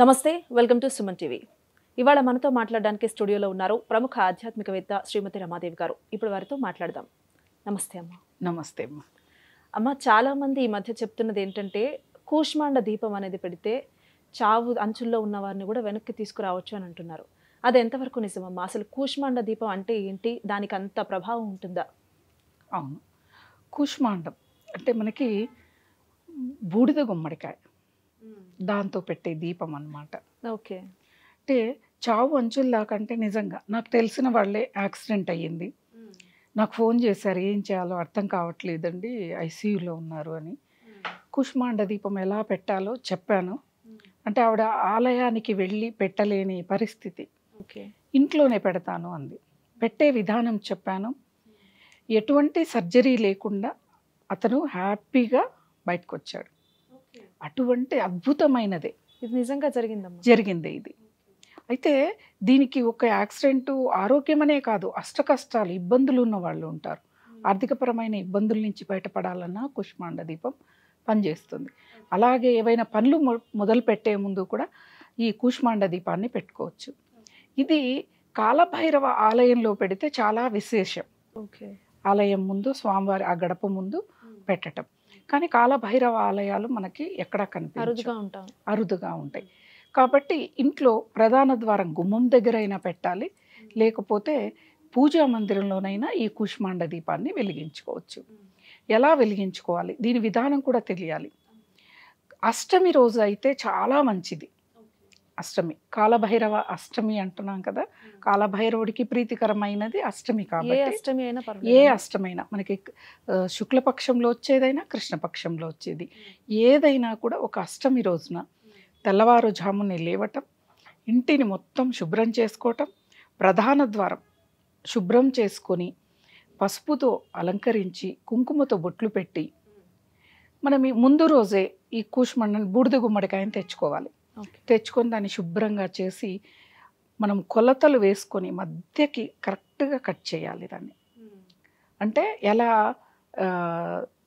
నమస్తే welcome to Suman TV ఇవాళ మనతో మాట్లాడడానికి స్టూడియోలో ఉన్నారు ప్రముఖ ఆధ్యాత్మికవేత్త శ్రీమతి రమాదేవి గారు ఇప్పుడు వారితో మాట్లాడదాం నమస్తే అమ్మ నమస్తే అమ్మ అమ్మ చాలామంది ఈ మధ్య చెప్తున్నది ఏంటంటే కూష్మాండ దీపం అనేది పెడితే చావు అంచుల్లో ఉన్న వారిని కూడా వెనక్కి తీసుకురావచ్చు అని అంటున్నారు అది ఎంతవరకు నిజమమ్మా అసలు కూష్మాండ దీపం అంటే ఏంటి దానికి అంత ప్రభావం ఉంటుందా అవును కూష్మాండం అంటే మనకి బూడిద గుమ్మడికాయ దాంతో పెట్టే దీపం అనమాట ఓకే అంటే చావు అంటే నిజంగా నాకు తెలిసిన వాళ్ళే యాక్సిడెంట్ అయ్యింది నాకు ఫోన్ చేశారు ఏం చేయాలో అర్థం కావట్లేదండి ఐసీయూలో ఉన్నారు అని కుష్మాండ దీపం ఎలా పెట్టాలో చెప్పాను అంటే ఆవిడ ఆలయానికి వెళ్ళి పెట్టలేని పరిస్థితి ఓకే ఇంట్లోనే పెడతాను అంది పెట్టే విధానం చెప్పాను ఎటువంటి సర్జరీ లేకుండా అతను హ్యాపీగా బయటకు వచ్చాడు అటువంటి అద్భుతమైనదే ఇది నిజంగా జరిగిందమ్మా జరిగింది ఇది అయితే దీనికి ఒక యాక్సిడెంట్ ఆరోగ్యమనే కాదు అష్ట కష్టాలు ఇబ్బందులు ఉన్న వాళ్ళు ఉంటారు ఆర్థికపరమైన ఇబ్బందుల నుంచి బయటపడాలన్నా కుష్మాండ దీపం పనిచేస్తుంది అలాగే ఏవైనా పనులు మొదలు పెట్టే ముందు కూడా ఈ కూష్మాండ దీపాన్ని పెట్టుకోవచ్చు ఇది కాలభైరవ ఆలయంలో పెడితే చాలా విశేషం ఓకే ఆలయం ముందు స్వామివారి ఆ గడప ముందు పెట్టడం కానీ కాలభైరవ ఆలయాలు మనకి అరుదుగా ఉంటాయి అరుదుగా ఉంటాయి కాబట్టి ఇంట్లో ప్రధాన ద్వారం గుమ్మం దగ్గరైనా పెట్టాలి లేకపోతే పూజా మందిరంలోనైనా ఈ కుష్మాండ దీపాన్ని వెలిగించుకోవచ్చు ఎలా వెలిగించుకోవాలి దీని విధానం కూడా తెలియాలి అష్టమి రోజు అయితే చాలా మంచిది అష్టమి కాలభైరవ అష్టమి అంటున్నాం కదా కాలభైరవుడికి ప్రీతికరమైనది అష్టమి కాబట్టి అష్టమి ఏ అష్టమైనా మనకి శుక్లపక్షంలో వచ్చేదైనా కృష్ణపక్షంలో వచ్చేది ఏదైనా కూడా ఒక అష్టమి రోజున తెల్లవారుజాముని లేవటం ఇంటిని మొత్తం శుభ్రం చేసుకోవటం ప్రధాన ద్వారం శుభ్రం చేసుకొని పసుపుతో అలంకరించి కుంకుమతో బొట్లు పెట్టి మనం ముందు రోజే ఈ కూష్మండని బూడిద గుమ్మడికాయని తెచ్చుకోవాలి తెచ్చుకొని దాన్ని శుభ్రంగా చేసి మనం కొలతలు వేసుకొని మధ్యకి కరెక్ట్గా కట్ చేయాలి దాన్ని అంటే ఎలా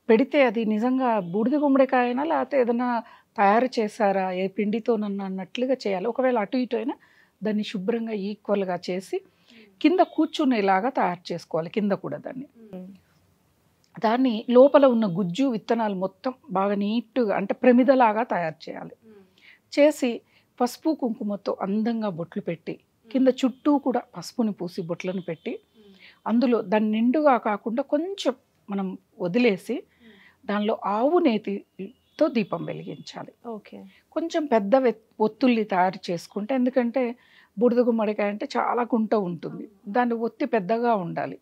పెడితే అది నిజంగా బూడిద గుమ్మడికాయ అయినా లేకపోతే ఏదైనా తయారు చేశారా ఏ పిండితోనన్నా అన్నట్లుగా చేయాలి ఒకవేళ అటు ఇటు అయినా దాన్ని శుభ్రంగా ఈక్వల్గా చేసి కింద కూర్చునేలాగా తయారు చేసుకోవాలి కింద కూడా దాన్ని దాన్ని లోపల ఉన్న గుజ్జు విత్తనాలు మొత్తం బాగా నీట్గా అంటే ప్రమిదలాగా తయారు చేయాలి చేసి పసుపు కుంకుమతో అందంగా బొట్లు పెట్టి కింద చుట్టూ కూడా పసుపుని పూసి బొట్లను పెట్టి అందులో దాన్ని నిండుగా కాకుండా కొంచెం మనం వదిలేసి దానిలో ఆవు నేతితో దీపం వెలిగించాలి ఓకే కొంచెం పెద్ద ఒత్తుల్ని తయారు చేసుకుంటే ఎందుకంటే బుడిద గుమ్మడికాయ అంటే చాలా గుంట ఉంటుంది దాని ఒత్తి పెద్దగా ఉండాలి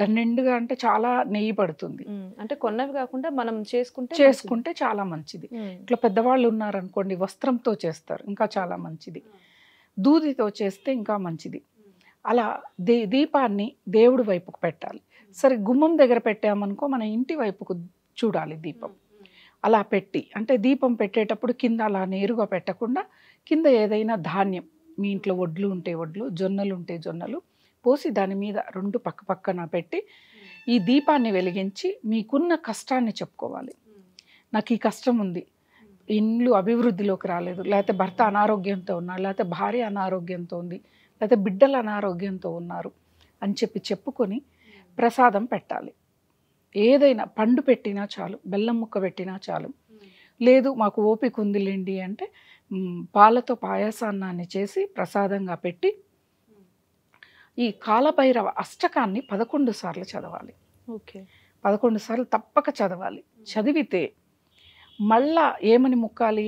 దాని నిండుగా అంటే చాలా నెయ్యి పడుతుంది అంటే కొన్నవి కాకుండా మనం చేసుకుంటే చేసుకుంటే చాలా మంచిది ఇట్లా పెద్దవాళ్ళు ఉన్నారనుకోండి వస్త్రంతో చేస్తారు ఇంకా చాలా మంచిది దూదితో చేస్తే ఇంకా మంచిది అలా దే దీపాన్ని దేవుడి వైపుకు పెట్టాలి సరే గుమ్మం దగ్గర పెట్టామనుకో మన ఇంటి వైపుకు చూడాలి దీపం అలా పెట్టి అంటే దీపం పెట్టేటప్పుడు కింద అలా నేరుగా పెట్టకుండా కింద ఏదైనా ధాన్యం మీ ఇంట్లో వడ్లు ఉంటే వడ్లు జొన్నలు ఉంటే జొన్నలు పోసి దాని మీద రెండు పక్క పక్కన పెట్టి ఈ దీపాన్ని వెలిగించి మీకున్న కష్టాన్ని చెప్పుకోవాలి నాకు ఈ కష్టం ఉంది ఇండ్లు అభివృద్ధిలోకి రాలేదు లేకపోతే భర్త అనారోగ్యంతో ఉన్నారు లేకపోతే భార్య అనారోగ్యంతో ఉంది లేకపోతే బిడ్డలు అనారోగ్యంతో ఉన్నారు అని చెప్పి చెప్పుకొని ప్రసాదం పెట్టాలి ఏదైనా పండు పెట్టినా చాలు బెల్లం ముక్క పెట్టినా చాలు లేదు మాకు ఓపిక ఉందిలేండి అంటే పాలతో పాయసాన్నాన్ని చేసి ప్రసాదంగా పెట్టి ఈ కాలభైరవ అష్టకాన్ని పదకొండు సార్లు చదవాలి ఓకే పదకొండు సార్లు తప్పక చదవాలి చదివితే మళ్ళా ఏమని ముక్కాలి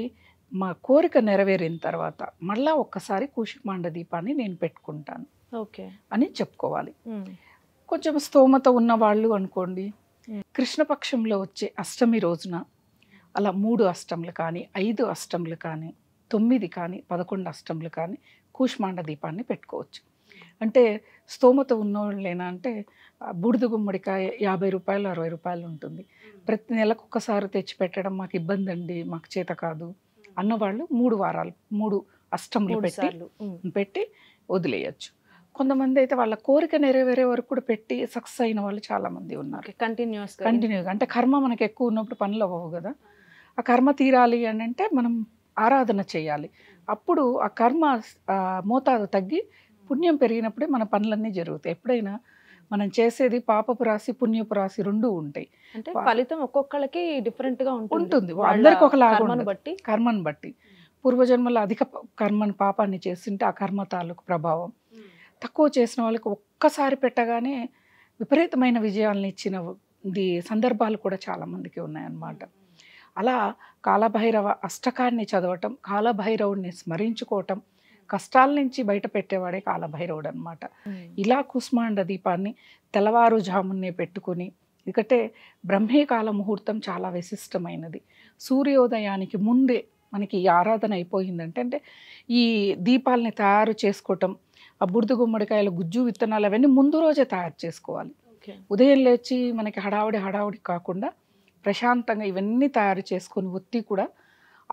మా కోరిక నెరవేరిన తర్వాత మళ్ళా ఒక్కసారి కూషికమాండ దీపాన్ని నేను పెట్టుకుంటాను ఓకే అని చెప్పుకోవాలి కొంచెం స్తోమత ఉన్న వాళ్ళు అనుకోండి కృష్ణపక్షంలో వచ్చే అష్టమి రోజున అలా మూడు అష్టములు కానీ ఐదు అష్టములు కానీ తొమ్మిది కానీ పదకొండు అష్టములు కానీ కూష్మాండ దీపాన్ని పెట్టుకోవచ్చు అంటే స్తోమత ఉన్నోళ్ళేనా అంటే బూడిద గుమ్మడికాయ యాభై రూపాయలు అరవై రూపాయలు ఉంటుంది ప్రతి నెలకు ఒకసారి తెచ్చి పెట్టడం మాకు ఇబ్బంది అండి మాకు చేత కాదు అన్నవాళ్ళు మూడు వారాలు మూడు అష్టములు పెట్టి పెట్టి వదిలేయచ్చు కొంతమంది అయితే వాళ్ళ కోరిక నెరవేరే వరకు కూడా పెట్టి సక్సెస్ అయిన వాళ్ళు చాలామంది ఉన్నారు కంటిన్యూస్ కంటిన్యూగా అంటే కర్మ మనకు ఎక్కువ ఉన్నప్పుడు పనులు అవ్వవు కదా ఆ కర్మ తీరాలి అని అంటే మనం ఆరాధన చేయాలి అప్పుడు ఆ కర్మ మోతాదు తగ్గి పుణ్యం పెరిగినప్పుడే మన పనులన్నీ జరుగుతాయి ఎప్పుడైనా మనం చేసేది పాపపు రాశి పుణ్యపు రాశి రెండు ఉంటాయి అంటే ఫలితం ఒక్కొక్కళ్ళకి డిఫరెంట్ గా ఉంటుంది అందరికి ఒకలాగా బట్టి కర్మను బట్టి పూర్వజన్మలో అధిక కర్మను పాపాన్ని చేస్తుంటే ఆ కర్మ తాలూకు ప్రభావం తక్కువ చేసిన వాళ్ళకి ఒక్కసారి పెట్టగానే విపరీతమైన విజయాలను ఇచ్చిన ది సందర్భాలు కూడా చాలా మందికి ఉన్నాయన్నమాట అలా కాలభైరవ అష్టకాన్ని చదవటం కాలభైరవుడిని స్మరించుకోవటం కష్టాల నుంచి బయట పెట్టేవాడే కాలభైరవుడు అనమాట hmm. ఇలా కుస్మాండ దీపాన్ని తెల్లవారుజామునే పెట్టుకుని ఎందుకంటే బ్రహ్మేకాల ముహూర్తం చాలా విశిష్టమైనది సూర్యోదయానికి ముందే మనకి ఈ ఆరాధన అయిపోయిందంటే అంటే ఈ దీపాలని తయారు చేసుకోవటం ఆ బురద గుమ్మడికాయలు గుజ్జు విత్తనాలు అవన్నీ ముందు రోజే తయారు చేసుకోవాలి ఉదయం లేచి మనకి హడావుడి హడావుడి కాకుండా ప్రశాంతంగా ఇవన్నీ తయారు చేసుకొని ఒత్తి కూడా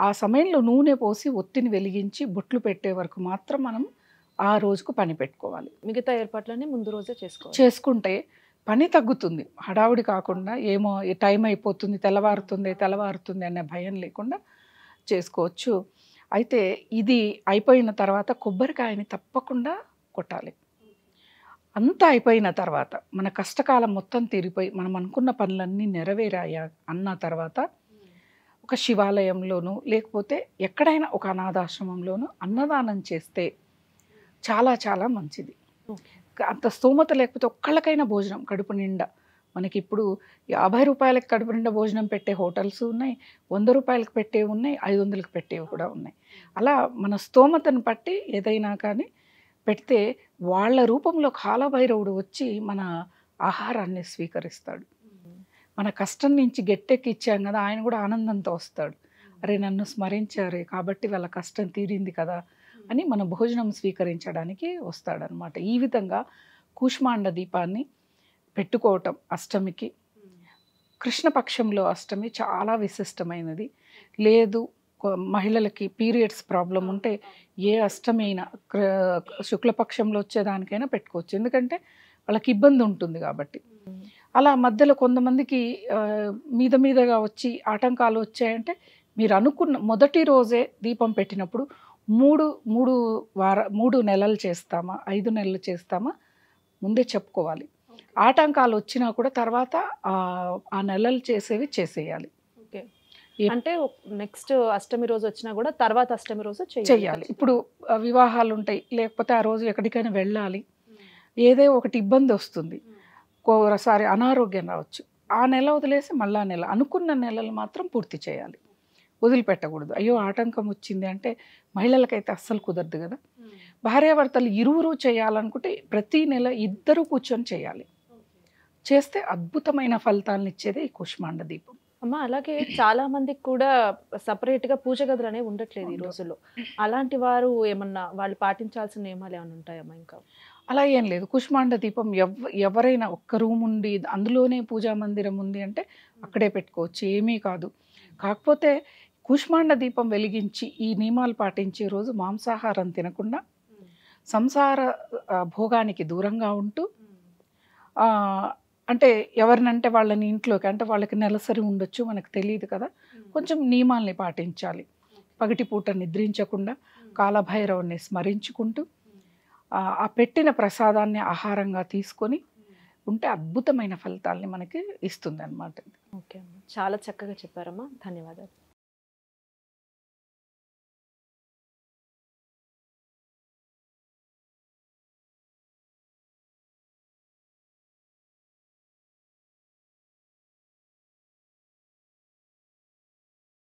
ఆ సమయంలో నూనె పోసి ఒత్తిని వెలిగించి బొట్లు పెట్టే వరకు మాత్రం మనం ఆ రోజుకు పని పెట్టుకోవాలి మిగతా ఏర్పాట్లన్నీ ముందు రోజే చేసుకో చేసుకుంటే పని తగ్గుతుంది హడావుడి కాకుండా ఏమో టైం అయిపోతుంది తెల్లవారుతుంది తెల్లవారుతుంది అనే భయం లేకుండా చేసుకోవచ్చు అయితే ఇది అయిపోయిన తర్వాత కొబ్బరికాయని తప్పకుండా కొట్టాలి అంతా అయిపోయిన తర్వాత మన కష్టకాలం మొత్తం తీరిపోయి మనం అనుకున్న పనులన్నీ నెరవేరాయా అన్న తర్వాత ఒక శివాలయంలోనూ లేకపోతే ఎక్కడైనా ఒక అనాథాశ్రమంలోనూ అన్నదానం చేస్తే చాలా చాలా మంచిది అంత స్తోమత లేకపోతే ఒక్కళ్ళకైనా భోజనం కడుపు నిండా మనకి ఇప్పుడు యాభై రూపాయలకి కడుపు నిండా భోజనం పెట్టే హోటల్స్ ఉన్నాయి వంద రూపాయలకు పెట్టేవి ఉన్నాయి ఐదు వందలకు పెట్టేవి కూడా ఉన్నాయి అలా మన స్తోమతను బట్టి ఏదైనా కానీ పెడితే వాళ్ళ రూపంలో కాలభైరవుడు వచ్చి మన ఆహారాన్ని స్వీకరిస్తాడు మన కష్టం నుంచి గట్టెక్కిచ్చాం కదా ఆయన కూడా ఆనందంతో వస్తాడు అరే నన్ను స్మరించారే కాబట్టి వాళ్ళ కష్టం తీరింది కదా అని మన భోజనం స్వీకరించడానికి వస్తాడనమాట ఈ విధంగా కూష్మాండ దీపాన్ని పెట్టుకోవటం అష్టమికి కృష్ణపక్షంలో అష్టమి చాలా విశిష్టమైనది లేదు మహిళలకి పీరియడ్స్ ప్రాబ్లం ఉంటే ఏ అష్టమి అయినా శుక్లపక్షంలో వచ్చేదానికైనా పెట్టుకోవచ్చు ఎందుకంటే వాళ్ళకి ఇబ్బంది ఉంటుంది కాబట్టి అలా మధ్యలో కొంతమందికి మీద మీదగా వచ్చి ఆటంకాలు వచ్చాయంటే మీరు అనుకున్న మొదటి రోజే దీపం పెట్టినప్పుడు మూడు మూడు వార మూడు నెలలు చేస్తామా ఐదు నెలలు చేస్తామా ముందే చెప్పుకోవాలి ఆటంకాలు వచ్చినా కూడా తర్వాత ఆ నెలలు చేసేవి చేసేయాలి అంటే నెక్స్ట్ అష్టమి రోజు వచ్చినా కూడా తర్వాత అష్టమి రోజు చేయాలి ఇప్పుడు వివాహాలు ఉంటాయి లేకపోతే ఆ రోజు ఎక్కడికైనా వెళ్ళాలి ఏదో ఒకటి ఇబ్బంది వస్తుంది ఒక్కోసారి అనారోగ్యం రావచ్చు ఆ నెల వదిలేసి మళ్ళా నెల అనుకున్న నెలలు మాత్రం పూర్తి చేయాలి వదిలిపెట్టకూడదు అయ్యో ఆటంకం వచ్చింది అంటే మహిళలకైతే అస్సలు కుదరదు కదా భార్యాభర్తలు ఇరువురు చేయాలనుకుంటే ప్రతి నెల ఇద్దరు కూర్చొని చేయాలి చేస్తే అద్భుతమైన ఫలితాలను ఇచ్చేదే ఈ కుష్మాండ దీపం అమ్మ అలాగే చాలా మందికి కూడా సపరేట్ గా పూజ గదులు అనేవి ఉండట్లేదు ఈ రోజుల్లో అలాంటి వారు ఏమన్నా వాళ్ళు పాటించాల్సిన నియమాలు ఏమైనా ఉంటాయమ్మా ఇంకా అలా ఏం లేదు కుష్మాండ దీపం ఎవ ఎవరైనా ఒక్క రూమ్ ఉండి అందులోనే పూజా మందిరం ఉంది అంటే అక్కడే పెట్టుకోవచ్చు ఏమీ కాదు కాకపోతే కుష్మాండ దీపం వెలిగించి ఈ నియమాలు పాటించే రోజు మాంసాహారం తినకుండా సంసార భోగానికి దూరంగా ఉంటూ అంటే ఎవరినంటే వాళ్ళని ఇంట్లోకి అంటే వాళ్ళకి నెలసరి ఉండొచ్చు మనకు తెలియదు కదా కొంచెం నియమాల్ని పాటించాలి పగటిపూట నిద్రించకుండా కాలభైరవుని స్మరించుకుంటూ ఆ పెట్టిన ప్రసాదాన్ని ఆహారంగా తీసుకొని ఉంటే అద్భుతమైన ఫలితాలని మనకి ఇస్తుంది అనమాట ఓకే అమ్మా చాలా చక్కగా చెప్పారమ్మా ధన్యవాదాలు